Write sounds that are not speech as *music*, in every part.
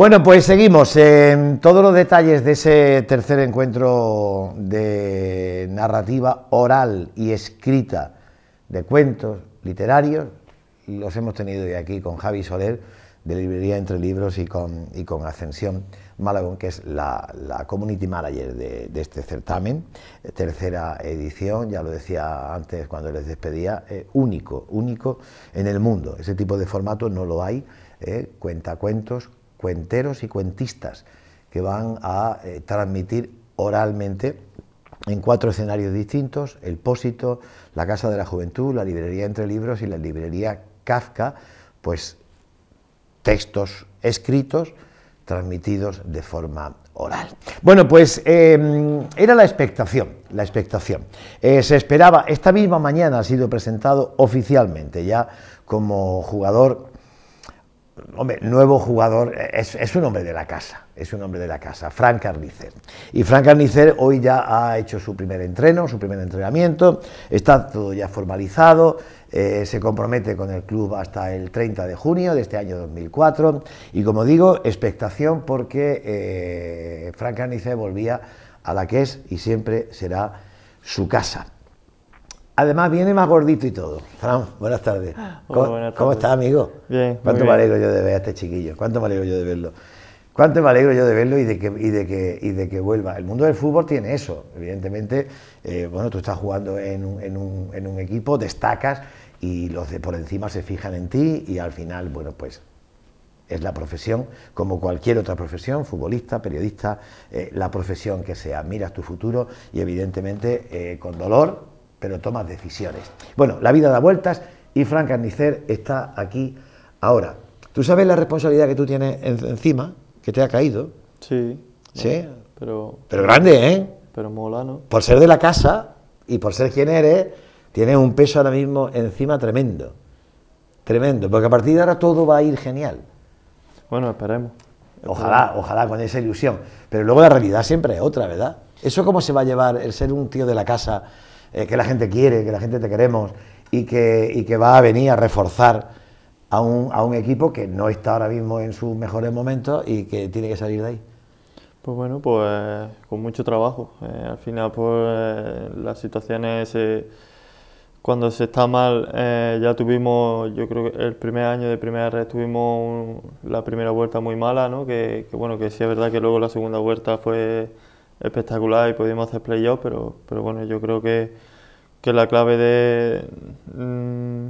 Bueno, pues seguimos en todos los detalles de ese tercer encuentro de narrativa oral y escrita de cuentos literarios. Los hemos tenido hoy aquí con Javi Soler de Librería Entre Libros y con, con Ascensión Malagón, que es la, community manager de, este certamen, tercera edición, ya lo decía antes cuando les despedía, eh, único, único en el mundo. Ese tipo de formato no lo hay, eh, cuentacuentos cuenta cuentos, cuenteros y cuentistas que van a eh, transmitir oralmente en cuatro escenarios distintos, el Pósito, la Casa de la Juventud, la Librería Entre Libros y la Librería Kafka, pues textos escritos transmitidos de forma oral. Bueno, pues em, era la expectación, la expectación. Eh, se esperaba, esta misma mañana ha sido presentado oficialmente ya como jugador hombre, nuevo jugador, eh, es, un hombre de la casa, es un hombre de la casa, Frank Carnicer. Y Frank Carnicer hoy ya ha hecho su primer entreno, su primer entrenamiento, está todo ya formalizado, eh, se compromete con el club hasta el 30 de junio de este año 2004 y como digo, expectación porque eh, Frank Carnicer volvía a la que es y siempre será su casa. Además viene más gordito y todo. Fran, buenas tardes. Ah, ¿Cómo, está, estás, amigo? Bien. ¿Cuánto me alegro yo de ver a este chiquillo? ¿Cuánto me alegro yo de verlo? ¿Cuánto me alegro yo de verlo y de que, de que, y de que vuelva? El mundo del fútbol tiene eso. Evidentemente, eh, bueno, tú estás jugando en un, equipo, destacas y los de por encima se fijan en ti y al final, bueno, pues es la profesión, como cualquier otra profesión, futbolista, periodista, eh, la profesión que sea, miras tu futuro y evidentemente eh, con dolor, pero tomas decisiones. Bueno, la vida da vueltas y Frank Carnicer está aquí ahora. ¿Tú sabes la responsabilidad que tú tienes encima, que te ha caído? Sí. Sí. Pero, pero grande, ¿eh? Pero mola, ¿no? Por ser de la casa y por ser quien eres, tienes un peso ahora mismo encima tremendo. Tremendo, porque a partir de ahora todo va a ir genial. Bueno, esperemos. Ojalá, ojalá, con esa ilusión. Pero luego la realidad siempre es otra, ¿verdad? ¿Eso cómo se va a llevar el ser un tío de la casa eh, que la gente quiere, que la gente te queremos y que, y que va a venir a reforzar a un, a un, equipo que no está ahora mismo en sus mejores momentos y que tiene que salir de ahí. Pues bueno, pues con mucho trabajo. Eh, al final, pues las situaciones, eh, cuando se está mal, eh, ya tuvimos, yo creo que el primer año de primera red tuvimos la primera vuelta muy mala, ¿no? que bueno, que sí es verdad que luego la segunda vuelta fue espectacular y pudimos hacer playoff, pero, pero bueno, yo creo que, que la clave de, mm,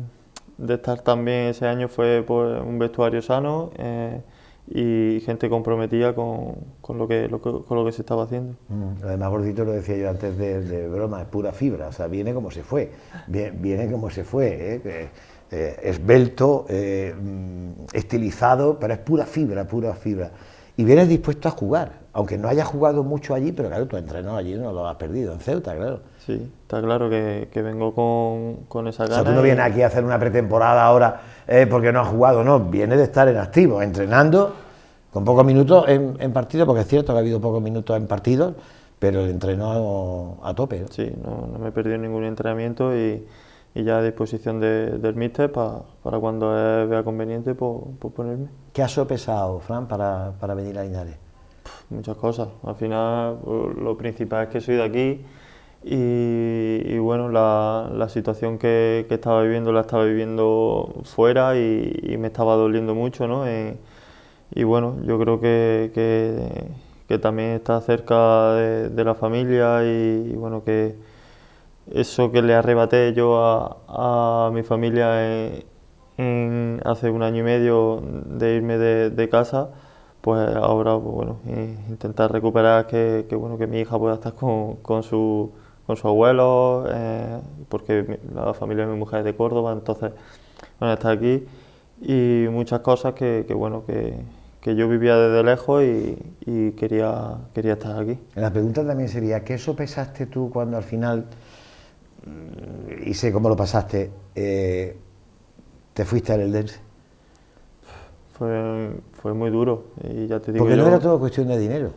de estar tan bien ese año fue por pues, un vestuario sano eh, y gente comprometida con, lo que, lo que, con lo que se estaba haciendo. Mm, además, Gordito lo decía yo antes de, broma, es pura fibra, o sea, viene como se fue, viene, como se fue. Eh, eh, esbelto, mm, estilizado, pero es pura fibra, pura fibra y vienes dispuesto a jugar, aunque no hayas jugado mucho allí, pero claro, tu entrenado allí no lo has perdido, en Ceuta, claro. Sí, está claro que, vengo con, esa gana. O sea, tú no vienes aquí a hacer una pretemporada ahora eh, porque no has jugado, no, vienes de estar en activo, entrenando con pocos minutos en, partido, porque es cierto que ha habido pocos minutos en partidos, pero el entrenado a tope. Sí, no, no me he perdido ningún entrenamiento y y ya a disposición de, del míster para para cuando vea conveniente por, pues, pues ponerme. ¿Qué ha sopesado, Fran, para, para venir a Linares? muchas cosas. Al final, pues, lo principal es que soy de aquí y, bueno, la, la situación que, que, estaba viviendo la estaba viviendo fuera y, me estaba doliendo mucho, ¿no? Eh, y bueno, yo creo que, que, también está cerca de, la familia y bueno, que eso que le arrebaté yo a, a mi familia hace un año y medio de irme de, de casa, pues ahora pues bueno, eh, intentar recuperar que, que, bueno, que mi hija pueda estar con, con, su, con su abuelo, eh, porque la familia de mi mujer es de Córdoba, entonces bueno, está aquí y muchas cosas que, que bueno, que, que yo vivía desde lejos y, y, quería, quería estar aquí. La pregunta también sería, ¿qué sopesaste tú cuando al final Mm, y sé cómo lo pasaste, eh, ¿te fuiste al Eldense? Fue, fue muy duro. Y ya te Porque no era todo cuestión de dinero.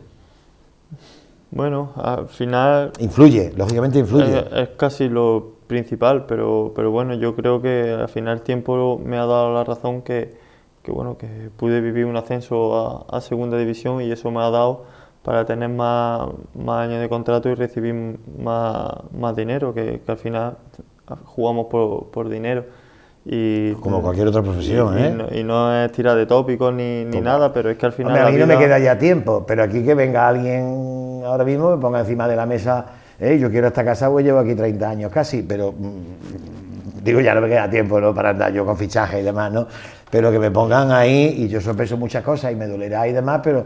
Bueno, al final... Influye, lógicamente influye. Es, casi lo principal, pero, pero bueno, yo creo que al final el tiempo me ha dado la razón que, que bueno, que pude vivir un ascenso a, a segunda división y eso me ha dado para tener más, más años de contrato y recibir más, más dinero, que, al final jugamos por, dinero. Y, Como cualquier otra profesión, y, ¿eh? Y no, es tirar de tópicos ni, nada, pero es que al final. a mí no me queda ya tiempo, pero aquí que venga alguien ahora mismo, me ponga encima de la mesa, eh, yo quiero esta casa, pues llevo aquí 30 años casi, pero. Mm, digo, ya no me queda tiempo ¿no? para andar yo con fichaje y demás, ¿no? Pero que me pongan ahí, y yo sorpreso muchas cosas y me dolerá y demás, pero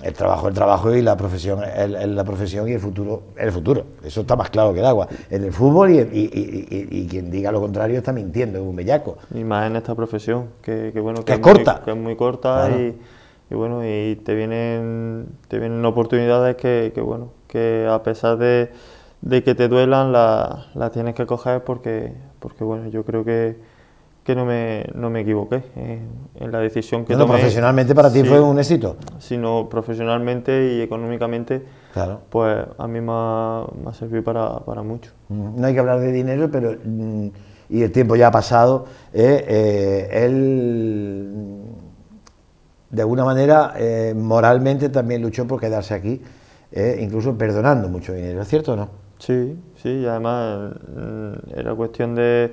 el trabajo el trabajo y la profesión la profesión y el futuro el futuro eso está más claro que el agua en el fútbol y, quien diga lo contrario está mintiendo es un bellaco y más en esta profesión que, que bueno que, es, corta que es muy corta y, bueno y te vienen te vienen oportunidades que, que bueno que a pesar de, que te duelan las la tienes que coger porque porque bueno yo creo que que no me, no me equivoqué en, la decisión que no, profesionalmente para ti fue un éxito. Sino profesionalmente y económicamente, claro. pues a mí me ha, servido para, para, mucho. No hay que hablar de dinero, pero mm, y el tiempo ya ha pasado. Eh, eh, él, de alguna manera, eh, moralmente también luchó por quedarse aquí, incluso perdonando mucho dinero, ¿es cierto o no? Sí, sí, y además mm, era cuestión de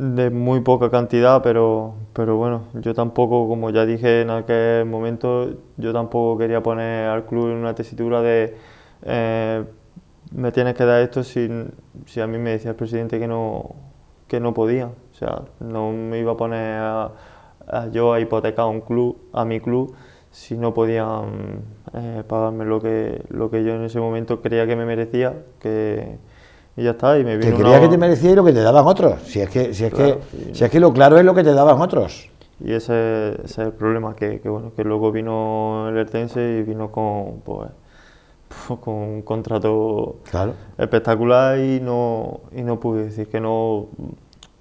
de muy poca cantidad, pero, pero bueno, yo tampoco, como ya dije en aquel momento, yo tampoco quería poner al club en una tesitura de eh, me tienes que dar esto si, si a mí me decía el presidente que no, que no podía. O sea, no me iba a poner a, yo a hipotecar un club, a mi club, si no podían eh, pagarme lo que, lo que yo en ese momento creía que me merecía, que y ya está. Y me vino que que te merecía lo que te daban otros. Si es que, si es que, que lo claro es lo que te daban otros. Y ese, es el problema, que, que, luego vino el Ertense y vino con pues, *laughs* con un contrato espectacular y no, y no pude decir que no.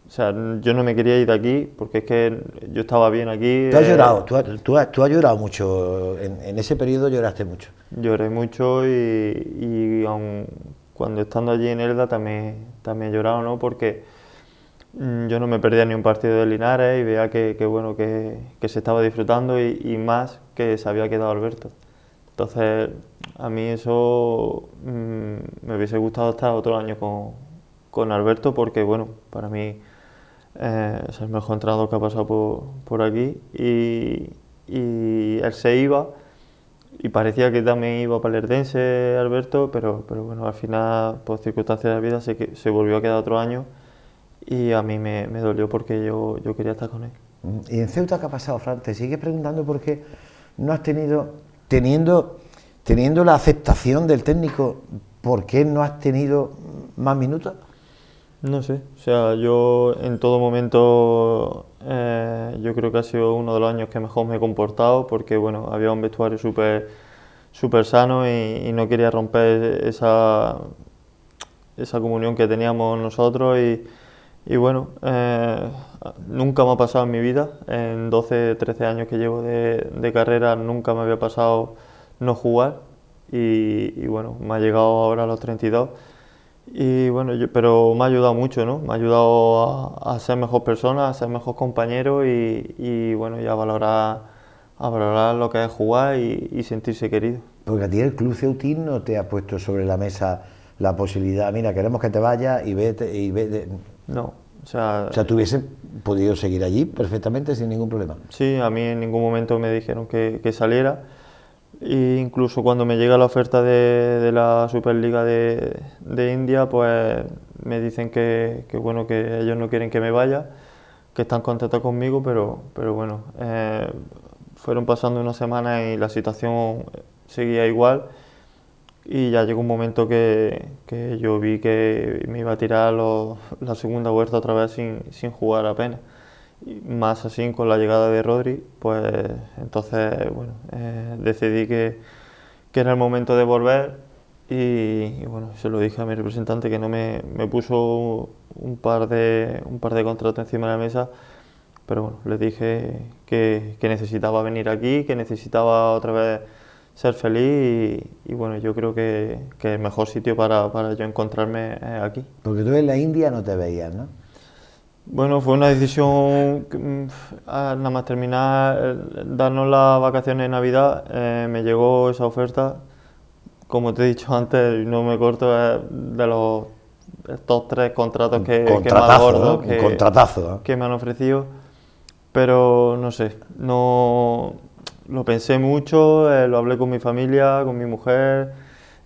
O sea, yo no me quería ir de aquí porque es que yo estaba bien aquí. Tú has eh, llorado, tú has, tú, llorado mucho, en, ese periodo lloraste mucho. Lloré mucho y, y aún cuando estando allí en Elda también, también he llorado, ¿no? Porque mm, yo no me perdía ni un partido de Linares y veía que, bueno, que, se estaba disfrutando y, más que se había quedado Alberto. Entonces, a mí eso mm, me hubiese gustado estar otro año con, con Alberto porque, bueno, para mí eh, es el mejor entrenador que ha pasado por, por aquí y, y él se iba y parecía que también iba a Palerdense Alberto, pero, pero bueno, al final, por circunstancias de la vida, se, se volvió a quedar otro año y a mí me, dolió porque yo, quería estar con él. Mm, ¿Y en Ceuta qué ha pasado, Fran? Te sigues preguntando por qué no has tenido, teniendo, teniendo la aceptación del técnico, ¿por qué no has tenido más minutos? No sé, o sea, yo en todo momento eh, yo creo que ha sido uno de los años que mejor me he comportado porque bueno, había un vestuario súper sano y, no quería romper esa, esa comunión que teníamos nosotros y, bueno, eh, nunca me ha pasado en mi vida, en 12, 13 años que llevo de, carrera nunca me había pasado no jugar y, y bueno, me ha llegado ahora a los 32 y bueno, pero me ha ayudado mucho, ¿no? Me ha ayudado a, ser mejor persona, a ser mejor compañero y, bueno, ya a valorar, valorar lo que es jugar y, sentirse querido. Porque a ti el Club Ceutín no te ha puesto sobre la mesa la posibilidad, mira, queremos que te vayas y vete. Y ve No, o sea... O sea, tú podido seguir allí perfectamente sin ningún problema. Sí, a mí en ningún momento me dijeron que, que saliera e incluso cuando me llega la oferta de, de la Superliga de, de, India, pues me dicen que, que, bueno, que ellos no quieren que me vaya, que están contentos conmigo, pero, pero bueno, eh, fueron pasando unas semanas y la situación seguía igual y ya llegó un momento que, que yo vi que me iba a tirar la segunda vuelta otra vez sin, sin jugar apenas más así con la llegada de Rodri, pues entonces bueno, eh, decidí que, que, era el momento de volver y, bueno, se lo dije a mi representante que no me, me puso un par, de, un par de contratos encima de la mesa, pero bueno, le dije que, necesitaba venir aquí, que necesitaba otra vez ser feliz y, bueno, yo creo que, que, el mejor sitio para, para yo encontrarme es aquí. Porque tú en la India no te veías, ¿no? Bueno, fue una decisión nada mm, más terminar, darnos las vacaciones de Navidad, eh, me llegó esa oferta. Como te he dicho antes, no me corto de los estos tres contratos que, que más que, me han ofrecido. Pero no sé, no lo pensé mucho, eh, lo hablé con mi familia, con mi mujer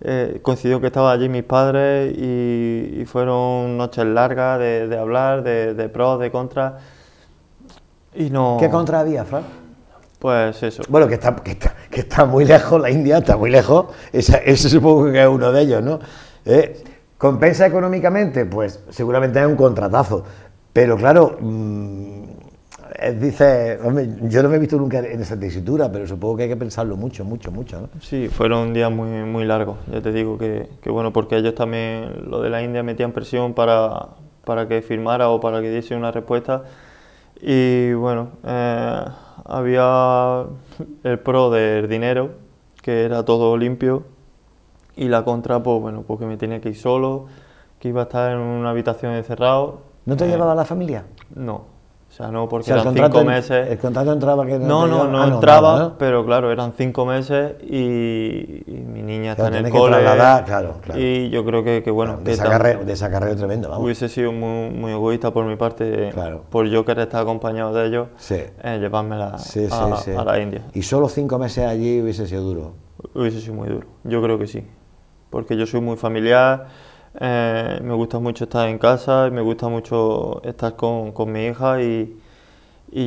eh, coincidió que estaban allí mis padres y, fueron noches largas de, hablar, de, pros, de contras. Y no... ¿Qué contra había, Fran Pues eso. Bueno, que está, que está, muy lejos, la India está muy lejos, ese supongo que es uno de ellos, ¿no? Eh, ¿Compensa económicamente? Pues seguramente es un contratazo. Pero claro, mm, eh, dice, yo no me he visto nunca en esa tesitura, pero supongo que hay que pensarlo mucho, mucho, mucho, ¿no? Sí, fueron días muy, muy largos, ya te digo que, bueno, porque ellos también, lo de la India metían presión para, que firmara o para que diese una respuesta y bueno, eh, había el pro del dinero, que era todo limpio, y la contra, pues bueno, porque pues me tenía que ir solo, que iba a estar en una habitación encerrado. ¿No te eh, llevaba la familia? No, o sea, no porque eran cinco meses. ¿El contrato entraba que No, no, no, ah, entraba, pero claro, eran cinco meses y, mi niña está en el cole. Y yo creo que, que bueno. desacarreo, tremendo, vamos. Hubiese sido muy, muy egoísta por mi parte, por yo querer estar acompañado de ellos, sí. Eh, llevármela a, a, la India. ¿Y solo cinco meses allí hubiese sido duro? Hubiese sido muy duro, yo creo que sí. Porque yo soy muy familiar eh, me gusta mucho estar en casa me gusta mucho estar con, mi hija y,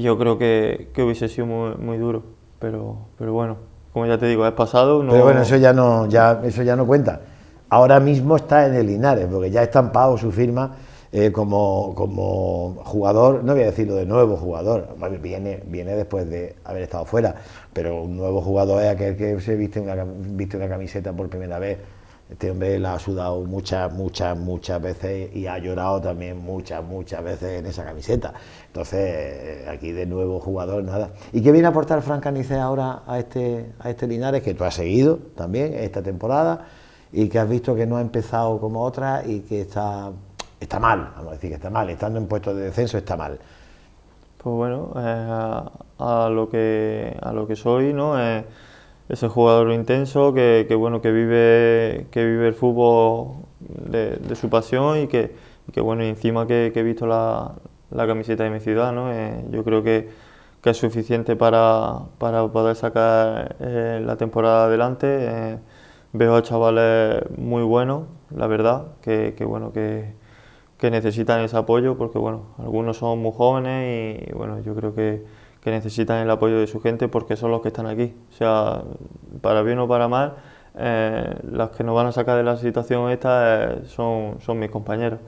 yo creo que, hubiese sido muy, muy, duro. Pero, pero bueno, como ya te digo, es pasado. Pero bueno, eso ya, no, ya, eso ya no cuenta. Ahora mismo está en el Linares, porque ya ha estampado su firma eh, como, jugador, no voy a decirlo de nuevo jugador, viene, viene después de haber estado fuera, pero un nuevo jugador es aquel que se viste una, viste una camiseta por primera vez este hombre la ha sudado muchas, muchas, muchas veces y ha llorado también muchas, muchas veces en esa camiseta. Entonces, eh, aquí de nuevo jugador, nada. ¿Y qué viene a aportar Fran Canice ahora a este, a este Linares que tú has seguido también esta temporada y que has visto que no ha empezado como otra y que está, está mal, vamos a decir que está mal, estando en puesto de descenso está mal? Pues bueno, a, lo que, a lo que soy, ¿no? es un jugador intenso que, bueno que vive que vive el fútbol de, su pasión y que, bueno encima que, he visto la, la, camiseta de mi ciudad ¿no? Eh, yo creo que, que, es suficiente para, para poder sacar eh, la temporada adelante eh, veo a chavales muy buenos la verdad que, bueno que, necesitan ese apoyo porque bueno algunos son muy jóvenes y bueno yo creo que que necesitan el apoyo de su gente porque son los que están aquí. O sea, para bien o para mal, eh, las que nos van a sacar de la situación esta eh, son, mis compañeros.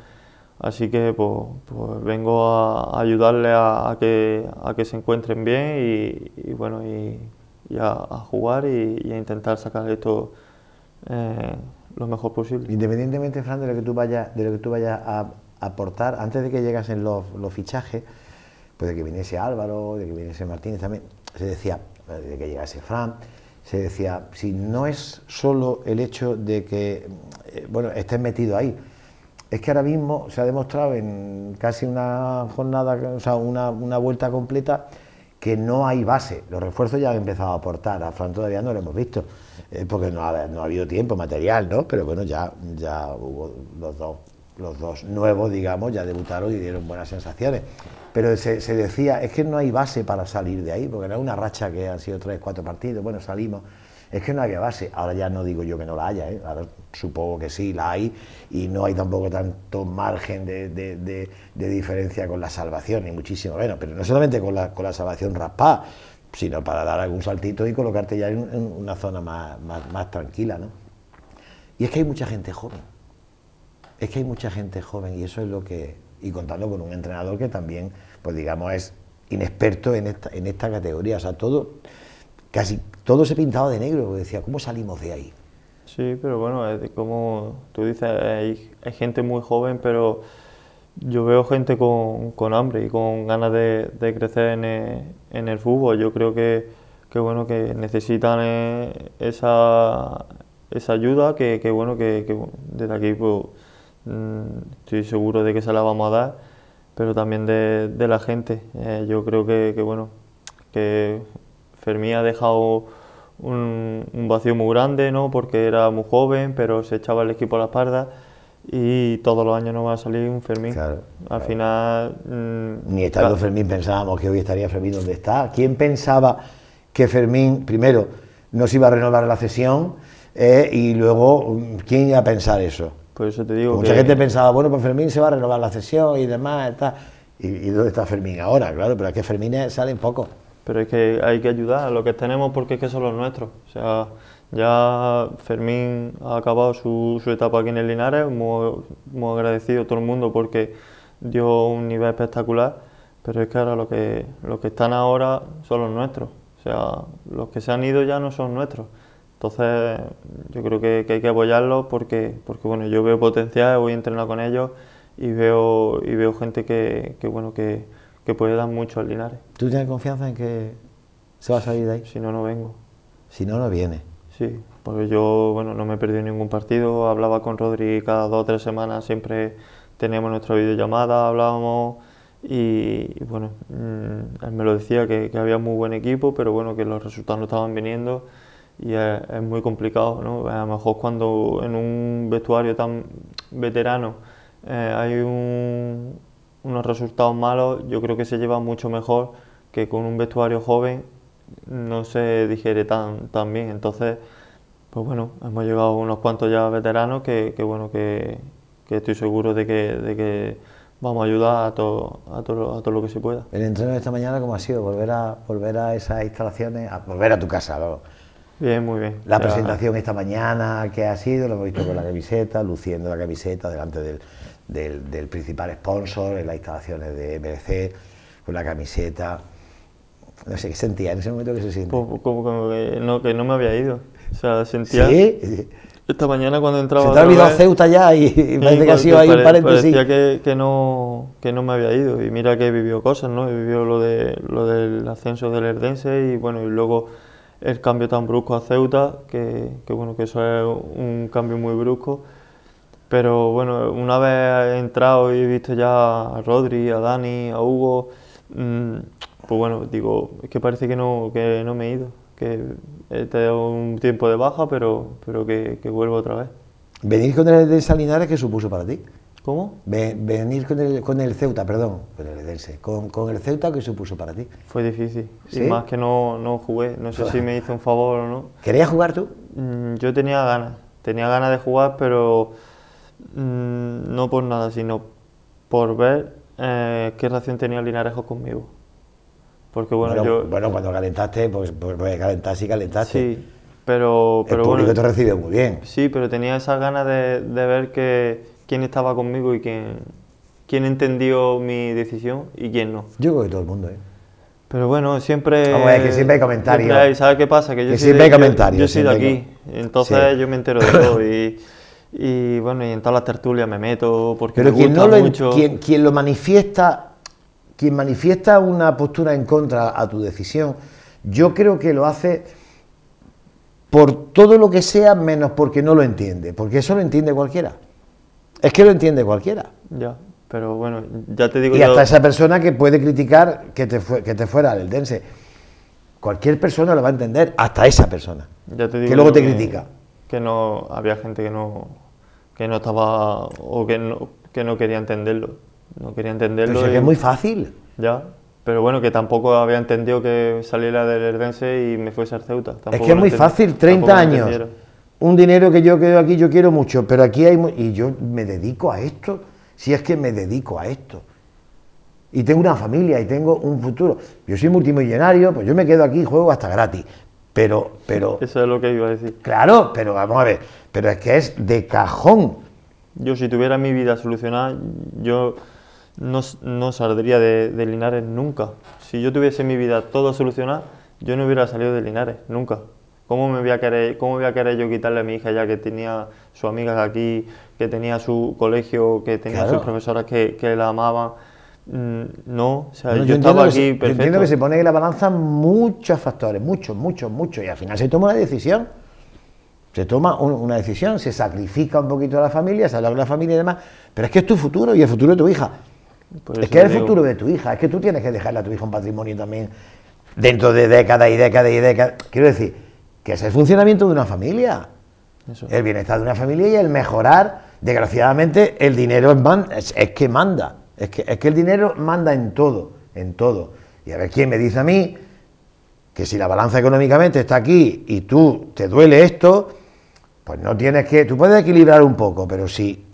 Así que pues, pues vengo a ayudarle a, que, a que se encuentren bien y, bueno, y, a, jugar y, a intentar sacar esto eh, lo mejor posible. Independientemente, Fran, de lo que tú vayas, de lo que tú vayas a aportar, antes de que llegasen en los fichajes, Puede que viniese Álvaro, de que viniese Martínez también, se decía, de que llegase Fran, se decía, si no es solo el hecho de que, eh, bueno, estés metido ahí, es que ahora mismo se ha demostrado en casi una jornada, o sea, una, vuelta completa, que no hay base. Los refuerzos ya han empezado a aportar. A Fran todavía no lo hemos visto, eh, porque no ha, habido tiempo material, ¿no? Pero bueno, ya, ya hubo los los dos nuevos, digamos, ya debutaron y dieron buenas sensaciones pero se, decía, es que no hay base para salir de ahí, porque era una racha que han sido tres, cuatro partidos, bueno, salimos, es que no había base. Ahora ya no digo yo que no la haya, ¿eh? Ahora supongo que sí, la hay, y no hay tampoco tanto margen de, diferencia con la salvación, ni muchísimo bueno, pero no solamente con la, con la salvación raspada, sino para dar algún saltito y colocarte ya en, una zona más, más tranquila, ¿no? Y es que hay mucha gente joven, es que hay mucha gente joven, y eso es lo que y contando con un entrenador que también, pues digamos, es inexperto en esta, en esta categoría. O sea, todo, casi todo se pintaba de negro, decía, ¿cómo salimos de ahí? Sí, pero bueno, como tú dices, hay, gente muy joven, pero yo veo gente con, con hambre y con ganas de, crecer en el, en el, fútbol. Yo creo que, que bueno, que necesitan eh, esa, esa ayuda, que, que bueno, que, desde aquí pues, Mm, estoy seguro de que se la vamos a dar, pero también de, la gente. Eh, yo creo que, bueno, que Fermín ha dejado un, vacío muy grande, Porque era muy joven, pero se echaba el equipo a la espalda y todos los años no va a salir un Fermín. Al final... Mm, Ni estando Fermín pensábamos que hoy estaría Fermín donde está. ¿Quién pensaba que Fermín, primero, no se iba a renovar la cesión eh, y luego, mm, ¿quién iba a pensar eso? Por eso te digo Mucha gente pensaba, bueno, pues Fermín se va a renovar la cesión y demás, está... ¿Y, dónde está Fermín ahora? Claro, pero es que Fermín salen poco Pero es que hay que ayudar a los que tenemos porque es que son los nuestros. O sea, ya Fermín ha acabado su, etapa aquí en el Linares, muy, agradecido a todo el mundo porque dio un nivel espectacular, pero es que ahora lo que, los que están ahora son los nuestros. O sea, los que se han ido ya no son nuestros. Entonces, yo creo que, hay que apoyarlos porque, porque bueno, yo veo potencial, voy a entrenar con ellos y veo, y veo gente que, bueno, que, puede dar mucho al Linares. ¿Tú tienes confianza en que se va a salir de ahí? Si no, no vengo. Si no, no viene. Sí, porque yo, bueno, no me he perdido ningún partido, hablaba con Rodri cada dos o tres semanas, siempre teníamos nuestra videollamada, hablábamos y, bueno, mm, él me lo decía que, que había muy buen equipo, pero bueno, que los resultados no estaban viniendo y es, muy complicado. ¿no? A lo mejor cuando en un vestuario tan veterano eh, hay unos resultados malos, yo creo que se lleva mucho mejor que con un vestuario joven no se digiere tan, tan bien. Entonces, pues bueno, hemos llegado unos cuantos ya veteranos que, bueno, que, estoy seguro de que, vamos a ayudar a todo, a, todo, a todo lo que se pueda. El entreno de esta mañana, ¿cómo ha sido? Volver a, volver a esas instalaciones, a volver a tu casa, Bien, muy bien. La presentación esta mañana que ha sido, lo hemos visto con la camiseta, luciendo la camiseta delante del, del, principal sponsor en las instalaciones de MLC, con la camiseta. No sé, ¿qué sentía en ese momento que se siente? Como, que, no, me había ido. O sea, sentía... ¿Sí? Esta mañana cuando entraba... Se te ha olvidado Ceuta ya y, *laughs* parece que ha sido ahí un paréntesis. que, que, no, que no me había ido. Y mira que vivió cosas, ¿no? Vivió lo, de, lo del ascenso del Erdense y bueno, y luego el cambio tan brusco a Ceuta, que, bueno, que eso es un cambio muy brusco. Pero bueno, una vez he entrado y he visto ya a Rodri, a Dani, a Hugo, mm, pues bueno, digo, es que parece que no, que no me he ido, que he tenido un tiempo de baja, pero, pero que, vuelvo otra vez. Venir con el de Salinares, ¿qué supuso para ti? ¿Cómo? venir con el, con el Ceuta, perdón, con el Edense, con, con, el Ceuta, que supuso para ti? Fue difícil, y más que no, jugué, no sé si me hizo un favor o no. ¿Querías jugar tú? Mm, yo tenía ganas, tenía ganas de jugar, pero mm, no por nada, sino por ver eh, qué relación tenía Linarejo conmigo. Porque bueno, yo... bueno cuando calentaste, pues, pues, pues calentaste y calentaste. Sí, pero... pero el público te recibe muy bien. Sí, pero tenía esas ganas de ver que quién estaba conmigo y quién, quién entendió mi decisión y quién no. Yo creo que todo el mundo, ¿eh? Pero bueno, siempre. Como a que siempre hay comentarios. ¿Sabes qué pasa? Que, yo que siempre hay comentarios. Yo, he sido aquí, entonces yo me entero de todo *laughs* y. bueno, y en todas las tertulias me meto porque Pero quien no lo, mucho. quien, lo manifiesta, quien manifiesta una postura en contra a tu decisión, yo creo que lo hace por todo lo que sea menos porque no lo entiende, porque eso lo entiende cualquiera. Es que lo entiende cualquiera. Ya, pero bueno, ya te digo. Y hasta esa persona que puede criticar que te, que te fuera al Eldense. Cualquier persona lo va a entender, hasta esa persona. Ya te digo que luego te critica. Que no había gente que no, que no estaba o que no, que no quería entenderlo. No quería entenderlo. Pero es que es muy fácil. Ya, pero bueno, que tampoco había entendido que saliera del Erdense y me fuese al Ceuta. es que es muy fácil, 30 años un dinero que yo quedo aquí, yo quiero mucho, pero aquí hay... Y yo me dedico a esto, si es que me dedico a esto. Y tengo una familia y tengo un futuro. Yo soy multimillonario, pues yo me quedo aquí y juego hasta gratis. Pero, pero... Eso es lo que iba a decir. Claro, pero vamos a ver, pero es que es de cajón. Yo si tuviera mi vida solucionada, yo no, saldría de, Linares nunca. Si yo tuviese mi vida todo solucionada, yo no hubiera salido de Linares nunca. ¿Cómo me voy a querer, cómo voy a querer yo quitarle a mi hija ya que tenía sus amigas aquí, que tenía su colegio, que tenía sus profesoras que, la amaban? Mm, no, yo, estaba aquí entiendo que se pone en la balanza muchos factores, muchos, muchos, muchos, y al final se toma una decisión. Se toma una decisión, se sacrifica un poquito a la familia, se habla con la familia y demás, pero es que es tu futuro y el futuro de tu hija. es que es el futuro de tu hija, es que tú tienes que dejarle a tu hija un patrimonio también dentro de décadas y décadas y décadas. Quiero decir, que es el funcionamiento de una familia. El bienestar de una familia y el mejorar, desgraciadamente, el dinero es, que manda. Es que, es que el dinero manda en todo, en todo. Y a ver quién me dice a mí que si la balanza económicamente está aquí y tú te duele esto, pues no tienes que. Tú puedes equilibrar un poco, pero si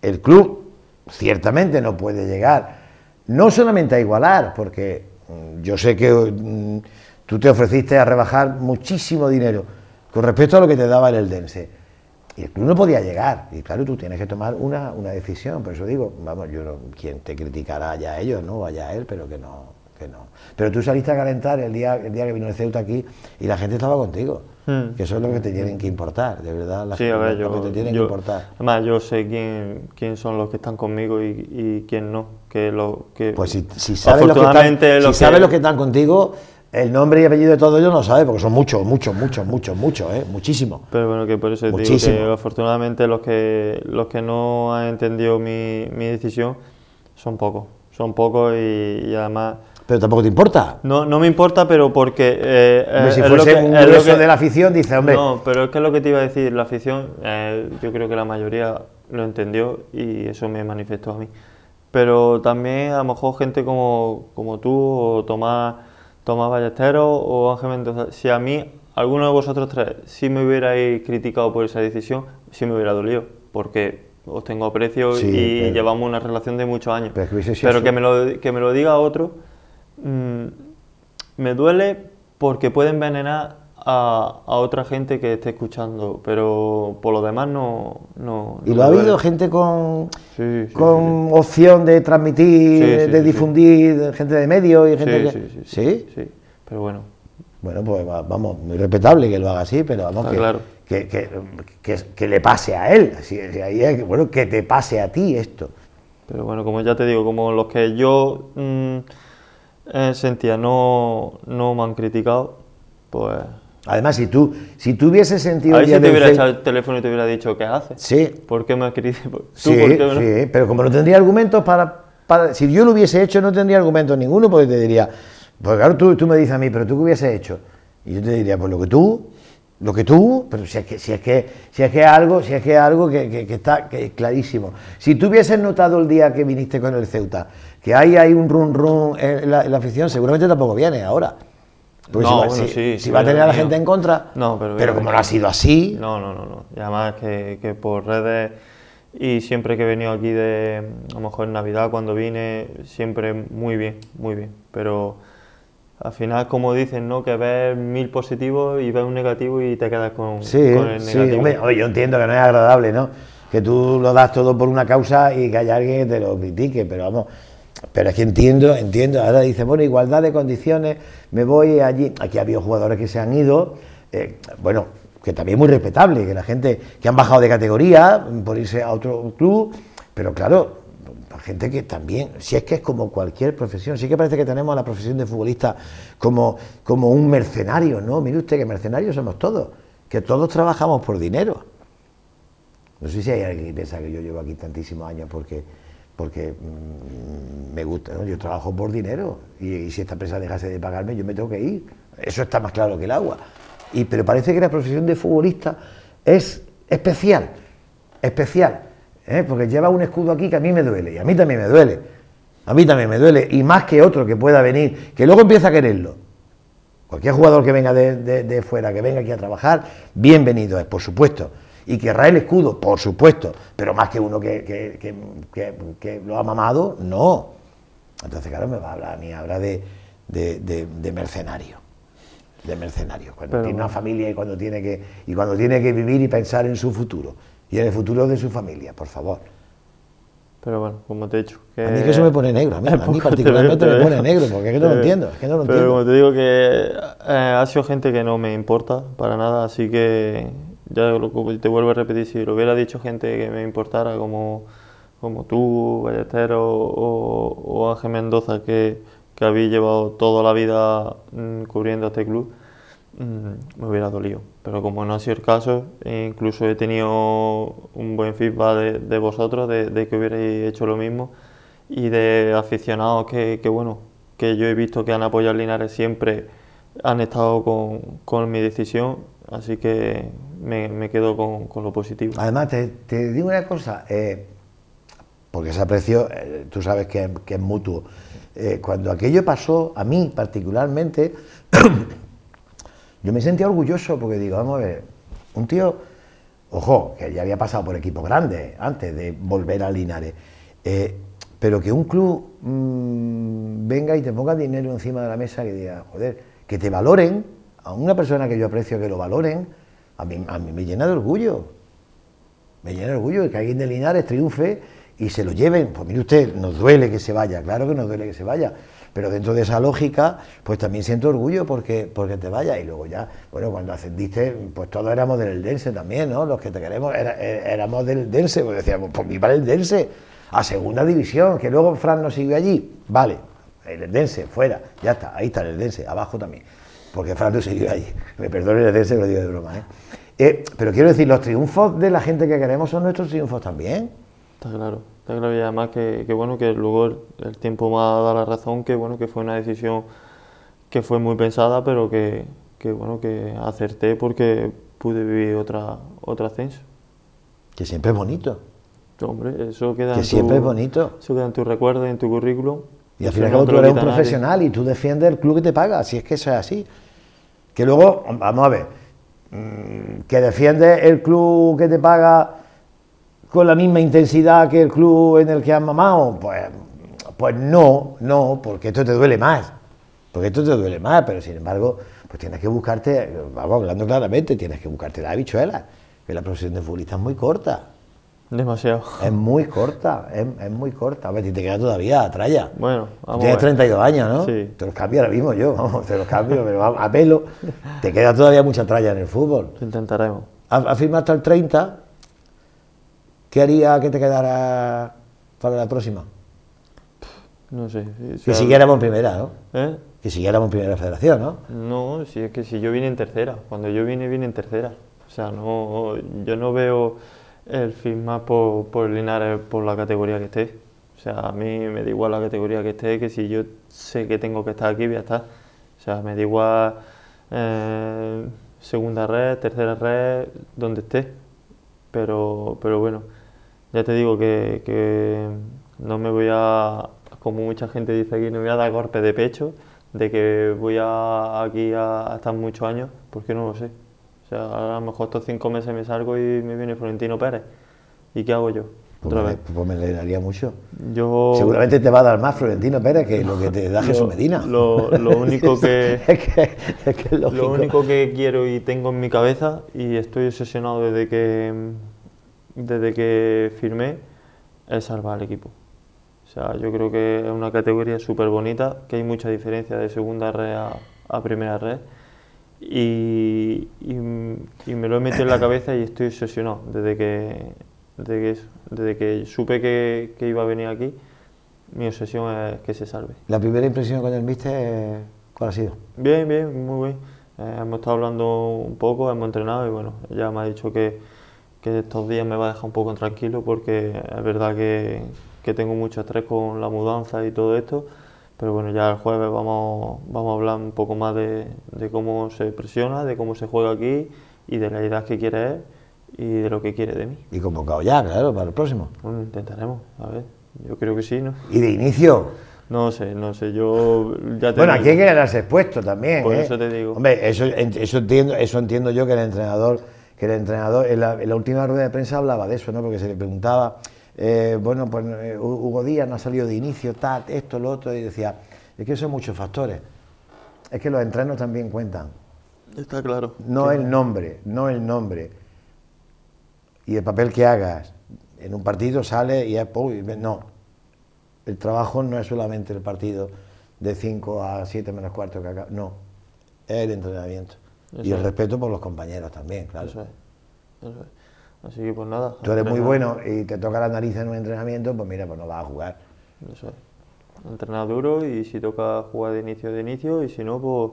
el club ciertamente no puede llegar, no solamente a igualar, porque yo sé que mm, Tú te ofreciste a rebajar muchísimo dinero con respecto a lo que te daba el Eldense. Y tú no podía llegar. Y claro, tú tienes que tomar una, una decisión. Por eso digo, vamos, yo no, quien te criticará ya ellos, ¿no? Vaya él, pero que no, que no. Pero tú saliste a calentar el día, el día que vino el Ceuta aquí y la gente estaba contigo. Hmm. Que eso es lo que te tienen que importar, de verdad. La sí, gente, a yo, lo que te tienen que importar. Además, yo sé quién, quién son los que están conmigo y, quién no. Que lo, que, pues si, si sabes los que si sabes los que están contigo el nombre y apellido de todos ellos no sabe, porque son muchos, muchos, muchos, muchos, muchos, ¿eh? muchísimos. Pero bueno, que por eso digo que afortunadamente los que, los que no han entendido mi, decisión son pocos, son pocos y, además... Pero tampoco te importa. No, no me importa, pero porque... Eh, si fuese un grueso de la afición, dice, hombre... No, pero es que es lo que te iba a decir, la afición, eh, yo creo que la mayoría lo entendió y eso me manifestó a mí. Pero también a lo mejor gente como, como tú o Tomás Tomás Ballesteros o Ángel Mendoza, si a mí, alguno de vosotros tres, si me hubierais criticado por esa decisión, si me hubiera dolido, porque os tengo aprecio y llevamos una relación de muchos años. Pero, que, me, lo, que me diga otro, mm, me duele porque puede envenenar a, otra gente que esté escuchando, pero por lo demás no... y lo ha habido, gente con, con opción de transmitir, de difundir, gente de medios y gente que... Sí, sí, sí. pero bueno. Bueno, pues vamos, muy respetable que lo haga así, pero vamos, ah, que, que, que, le pase a él, bueno, que te pase a ti esto. Pero bueno, como ya te digo, como los que yo mm, eh, sentía no, no me han criticado, pues Además, si tú, si tú hubieses sentido... A ver si te hubiera echado el teléfono y te hubiera dicho, ¿qué haces? Sí. ¿Por qué me has *laughs* sí, sí, pero como no tendría argumentos para, Si yo lo hubiese hecho, no tendría argumentos ninguno, porque te diría... Pues claro, tú, me dices a mí, pero tú qué hubieses hecho. Y yo te diría, pues lo que tú, lo que tú, pero si es que, si es que, si es que algo, si es que algo que, está clarísimo. Si tú hubieses notado el día que viniste con el Ceuta, que ahí hay un run rum en la, en la afición, seguramente tampoco viene ahora no, si, sí, si va a tener a la gente en contra, no, pero, pero como no ha sido así... No, no, no, no. Y además que, por redes y siempre que he venido aquí de, a lo mejor en Navidad cuando vine, siempre muy bien, muy bien. Pero al final, como dicen, ¿no? Que ves mil positivos y ves un negativo y te quedas con, el negativo. Sí, yo entiendo que no es agradable, ¿no? Que tú lo das todo por una causa y que haya alguien que te lo critique, pero vamos, pero es que entiendo, entiendo. Ahora dice, bueno, igualdad de condiciones, me voy allí. Aquí ha habido jugadores que se han ido, eh, bueno, que también es muy respetable, que la gente que han bajado de categoría por irse a otro club, pero claro, la gente que también, si es que es como cualquier profesión, sí que parece que tenemos a la profesión de futbolista como, como un mercenario, ¿no? Mire usted que mercenarios somos todos, que todos trabajamos por dinero. No sé si hay alguien que piensa que yo llevo aquí tantísimos años porque porque mm, me gusta, ¿no? yo trabajo por dinero y, si esta empresa dejase de pagarme yo me tengo que ir. Eso está más claro que el agua. Y, pero parece que la profesión de futbolista es especial, especial, ¿eh? porque lleva un escudo aquí que a mí me duele y a mí también me duele. A mí también me duele, y más que otro que pueda venir, que luego empieza a quererlo. Cualquier jugador que venga de fuera, que venga aquí a trabajar, bienvenido es, por supuesto y querrá el escudo, por supuesto, pero más que uno que, que, que, lo ha mamado, no. Entonces, claro, me va a hablar a mí de, de, de, de mercenario de mercenario cuando tiene una familia y cuando tiene que y cuando tiene que vivir y pensar en su futuro y en el futuro de su familia, por favor. Pero bueno, como te he dicho. a mí que eso me pone negro, a mí, *laughs* particularmente me, pone negro, porque es que no lo entiendo. Es que no lo Pero como te digo, que eh, ha sido gente que no me importa para nada, así que ya te vuelvo a repetir, si lo hubiera dicho gente que me importara, como, como tú, Ballesteros o, Ángel Mendoza, que, que habéis llevado toda la vida mm, cubriendo este club, mm, me hubiera dolido. Pero como no ha sido el caso, e incluso he tenido un buen feedback de, vosotros, de, que hubierais hecho lo mismo, y de aficionados que, bueno, que yo he visto que han apoyado a Linares siempre, han estado con, con mi decisión Así que me, quedo con, lo positivo. Además, te, digo una cosa, eh, porque ese aprecio, eh, tú sabes que, es mutuo. Eh, cuando aquello pasó, a mí particularmente, *clears throat* yo me sentí orgulloso porque digo, vamos a ver, un tío, ojo, que ya había pasado por equipos grandes antes de volver a Linares, pero que un club mm, venga y te ponga dinero encima de la mesa y diga, joder, que te valoren a una persona que yo aprecio que lo valoren, a mí, a mí me llena de orgullo. Me llena de orgullo que alguien de Linares triunfe y se lo lleven. Pues mire usted, nos duele que se vaya, claro que nos duele que se vaya. Pero dentro de esa lógica, pues también siento orgullo porque, porque te vaya. Y luego ya, bueno, cuando ascendiste, pues todos éramos del Dense también, ¿no? Los que te queremos er, éramos del Dense, pues decíamos, pues viva el Dense a segunda división, que luego Fran no siguió allí. Vale, el Dense fuera, ya está, ahí está el Dense, abajo también porque Fernando siguió ahí. Me perdone el que lo digo de broma. ¿eh? ¿eh? pero quiero decir, los triunfos de la gente que queremos son nuestros triunfos también. Está claro, está claro. Y además que, que bueno, que luego el, tiempo me ha dado la razón, que bueno, que fue una decisión que fue muy pensada, pero que, que bueno, que acerté porque pude vivir otra, otra ascenso. Que siempre es bonito. Hombre, eso queda que siempre es bonito. Eso queda en tu recuerdo, en tu currículum. Y al final y tú eres un profesional y tú defiendes el club que te paga, si es que eso es así que luego, vamos a ver, mm, que defiende el club que te paga con la misma intensidad que el club en el que has mamado, pues, pues no, no, porque esto te duele más, porque esto te duele más, pero sin embargo, pues tienes que buscarte, vamos hablando claramente, tienes que buscarte la habichuela, que la profesión de futbolista es muy corta, Demasiado. Es muy corta, es, muy corta. A ver, te queda todavía, tralla. Bueno, vamos Tienes 32 años, ¿no? Sí. Te los cambio ahora mismo yo, vamos, te los cambio, pero a pelo. Te queda todavía mucha tralla en el fútbol. Intentaremos. Afirma hasta el 30. ¿Qué haría que te quedara para la próxima? No sé. que siguiéramos en primera, ¿no? ¿Eh? Que siguiéramos en primera federación, ¿no? No, si es que si yo vine en tercera. Cuando yo vine, vine en tercera. O sea, no, yo no veo el fin más por, por Linares, por la categoría que esté. O sea, a mí me da igual la categoría que esté, que si yo sé que tengo que estar aquí, voy a estar. O sea, me da igual eh, segunda red, tercera red, donde esté. Pero, pero bueno, ya te digo que, no me voy a, como mucha gente dice aquí, no voy a dar golpe de pecho de que voy a, aquí a, a estar muchos años, porque no lo sé. O sea, a lo mejor estos cinco meses me salgo y me viene Florentino Pérez. ¿Y qué hago yo? pues, vez. Pues me, le daría mucho. Yo... Seguramente te va a dar más Florentino Pérez que lo que te da *laughs* Jesús Medina. Lo, único que, *laughs* lo único que quiero y tengo en mi cabeza y estoy obsesionado desde que desde que firmé es salvar al equipo. O sea, yo creo que es una categoría súper bonita, que hay mucha diferencia de segunda red a primera red. Y, me lo he metido en la cabeza y estoy obsesionado desde que, desde que, supe que, que, iba a venir aquí. Mi obsesión es que se salve. ¿La primera impresión con el viste cuál ha sido? Bien, bien, muy bien. Eh, hemos estado hablando un poco, hemos entrenado y bueno, ya me ha dicho que, que estos días me va a dejar un poco tranquilo porque es verdad que, que tengo mucho estrés con la mudanza y todo esto pero bueno, ya el jueves vamos, vamos a hablar un poco más de, cómo se presiona, de cómo se juega aquí y de la idea que quiere él y de lo que quiere de mí. Y convocado ya, claro, para el próximo. intentaremos, a ver. Yo creo que sí, ¿no? ¿Y de inicio? No sé, no sé, yo ya Bueno, aquí hay que expuesto también. Por eh? eso te digo. Hombre, eso, entiendo, eso entiendo yo que el entrenador, que el entrenador la, en la última rueda de prensa hablaba de eso, ¿no? Porque se le preguntaba eh, bueno, pues eh, Hugo Díaz no ha salido de inicio, tal, esto, lo otro, y decía, es que son muchos factores. Es que los entrenos también cuentan. Está claro. No el nombre, no el nombre. Y el papel que hagas. En un partido sale y es... No. El trabajo no es solamente el partido de 5 a 7 menos cuarto que acá. No. Es el entrenamiento. y el respeto por los compañeros también, claro. Eso es. Así que pues nada. Tú eres muy bueno y te toca la nariz en un entrenamiento, pues mira, pues no vas a jugar. Eso Entrenar duro y si toca jugar de inicio, de inicio, y si no, pues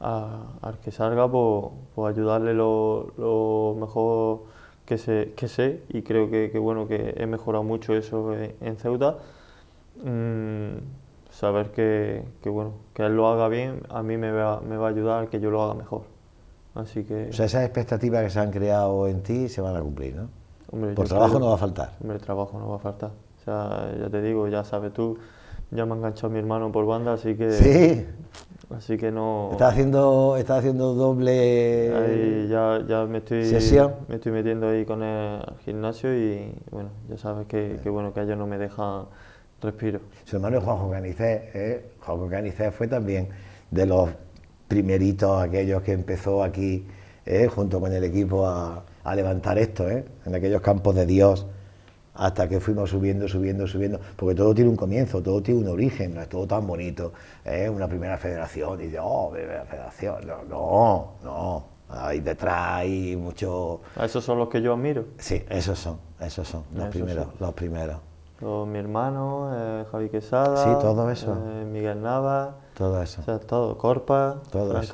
al que salga, pues, pues ayudarle lo, mejor que sé, sé y creo que, bueno, que he mejorado mucho eso en, Ceuta. Mm, saber que, bueno, que él lo haga bien, a mí me va, me va a ayudar que yo lo haga mejor. Así que... O sea, esas expectativas que se han creado en ti se van a cumplir, ¿no? Por trabajo no va a faltar. Hombre, trabajo no va a faltar. O sea, ya te digo, ya sabes tú, ya me ha enganchado mi hermano por banda, así que... Sí. Así que no... está haciendo, está haciendo doble... ya, ya me estoy... Me estoy metiendo ahí con el gimnasio y, bueno, ya sabes que, que bueno, que ellos no me deja respiro. Su hermano es Juanjo Canicé, ¿eh? Juanjo Canicé fue también de los primeritos, aquellos que empezó aquí eh, junto con el equipo a, levantar esto, eh, en aquellos campos de Dios, hasta que fuimos subiendo, subiendo, subiendo, porque todo tiene un comienzo, todo tiene un origen, no es todo tan bonito. Eh, una primera federación, y oh, federación, no, no, hay detrás hay mucho... Ah, ¿Esos son los que yo admiro? Sí, esos son, esos son, los primeros, los primeros mi hermano, eh, Javi Quesada. Eh, Miguel Nava, Todo eso. todo. Corpa, todo eso.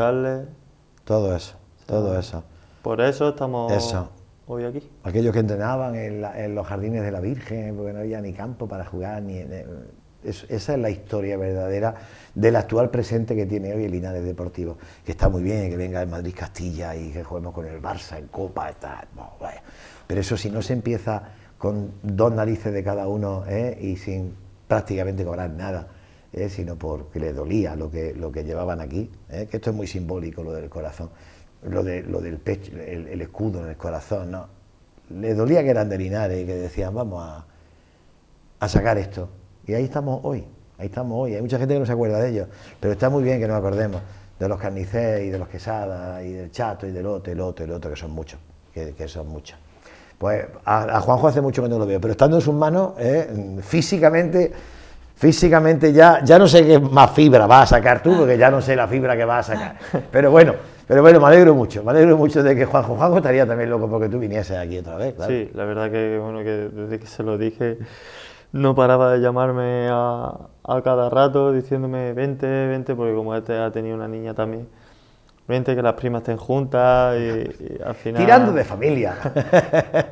Todo eso, todo eso. Por eso estamos hoy aquí. Aquellos que entrenaban en, los jardines de la Virgen, porque no había ni campo para jugar, ni... Eh, esa es la historia verdadera del actual presente que tiene hoy el Linares Deportivo. Que está muy bien que venga el Madrid Castilla y que juguemos con el Barça en Copa, pero eso si no se empieza con dos narices de cada uno ¿eh? y sin prácticamente cobrar nada, ¿eh? sino porque le dolía lo que, lo que llevaban aquí, ¿eh? que esto es muy simbólico lo del corazón, lo, del pecho, el, escudo en el corazón, ¿no? Le dolía que eran de Linares y que decían, vamos a, sacar esto. Y ahí estamos hoy, ahí estamos hoy. Hay mucha gente que no se acuerda de ellos, pero está muy bien que nos acordemos de los Carnicés y de los quesadas y del chato y del otro, el otro, el otro, que son muchos, que son muchos. Pues a, Juanjo hace mucho que no lo veo, pero estando en sus manos, eh, físicamente, físicamente ya, ya no sé qué más fibra va a sacar tú, porque ya no sé la fibra que va a sacar. Pero bueno, pero bueno, me alegro mucho, me alegro mucho de que Juanjo Juanjo estaría también loco porque tú vinieses aquí otra vez. Sí, la verdad que bueno, que desde que se lo dije no paraba de llamarme a, cada rato diciéndome vente, vente, porque como este ha tenido una niña también que las primas estén juntas y, al final... Tirando de familia.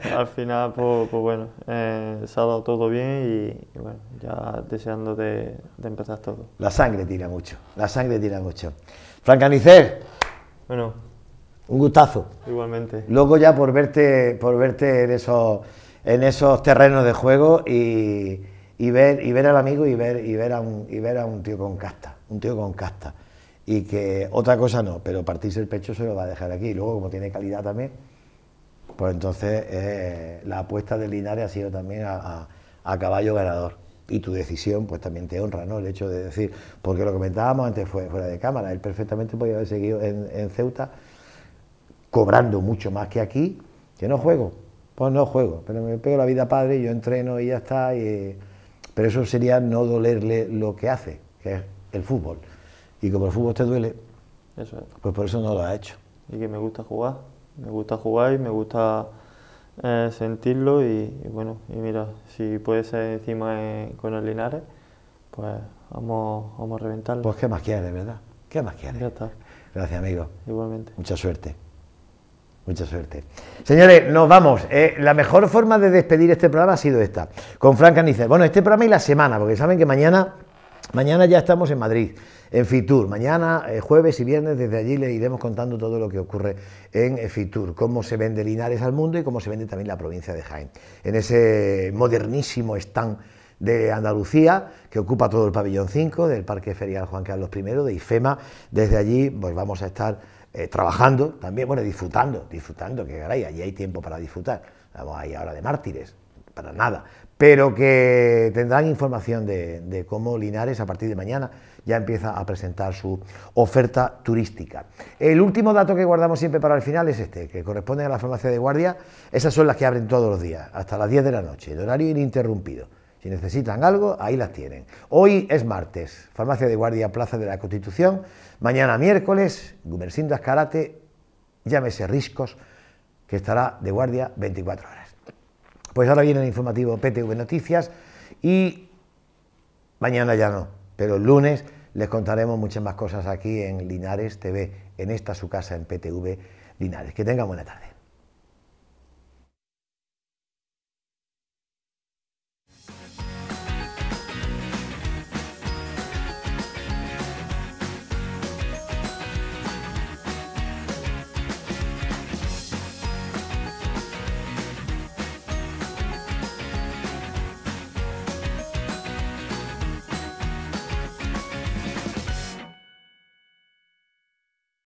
*laughs* al final, pues, pues bueno, eh, se ha dado todo bien y, bueno, ya deseando de, empezar todo. La sangre tira mucho, la sangre tira mucho. Francanicer. Bueno. Un gustazo. Igualmente. Luego ya por verte, por verte en esos, en esos terrenos de juego y, y ver, y ver al amigo y ver, y ver a un, y ver a un tío con casta, un tío con casta y que otra cosa no, pero partirse el pecho se lo va a dejar aquí. Y luego, como tiene calidad también, pues entonces eh, la apuesta del Linares ha sido también a, caballo ganador. Y tu decisión, pues también te honra, ¿no? El hecho de decir, porque lo comentábamos antes fue, fuera de cámara, él perfectamente podía haber seguido en, Ceuta cobrando mucho más que aquí, que no juego. Pues no juego, pero me pego la vida padre, yo entreno y ya está. pero eso sería no dolerle lo que hace, que es el fútbol. Y como el fútbol te duele, pues por eso no lo ha hecho. Y que me gusta jugar, me gusta jugar y me gusta eh, sentirlo. Y, bueno, y mira, si puede ser encima eh, con el Linares, pues vamos, vamos a reventarlo. Pues qué más quieres, ¿verdad? ¿Qué más quieres? Ya está. Gracias, amigo. Igualmente. Mucha suerte. Mucha suerte. Señores, nos vamos. Eh, la mejor forma de despedir este programa ha sido esta, con Franca Canicer. Bueno, este programa y la semana, porque saben que mañana, mañana ya estamos en Madrid en Fitur. Mañana, eh, jueves y viernes, desde allí le iremos contando todo lo que ocurre en eh, Fitur, cómo se vende Linares al mundo y cómo se vende también la provincia de Jaén. En ese modernísimo stand de Andalucía, que ocupa todo el pabellón 5 del Parque Ferial Juan Carlos I de IFEMA. Desde allí pues vamos a estar eh, trabajando también, bueno, disfrutando, disfrutando, que caray, allí hay tiempo para disfrutar. Vamos ahí ahora de mártires, para nada pero que tendrán información de, cómo Linares a partir de mañana ya empieza a presentar su oferta turística. El último dato que guardamos siempre para el final es este, que corresponde a la farmacia de guardia. Esas son las que abren todos los días, hasta las 10 de la noche, el horario ininterrumpido. Si necesitan algo, ahí las tienen. Hoy es martes, farmacia de guardia, Plaza de la Constitución. Mañana miércoles, Gumersindas Karate, llámese Riscos, que estará de guardia 24 horas. Pues ahora viene el informativo PTV Noticias y mañana ya no, pero el lunes les contaremos muchas más cosas aquí en Linares TV, en esta su casa en PTV Linares. Que tengan buena tarde.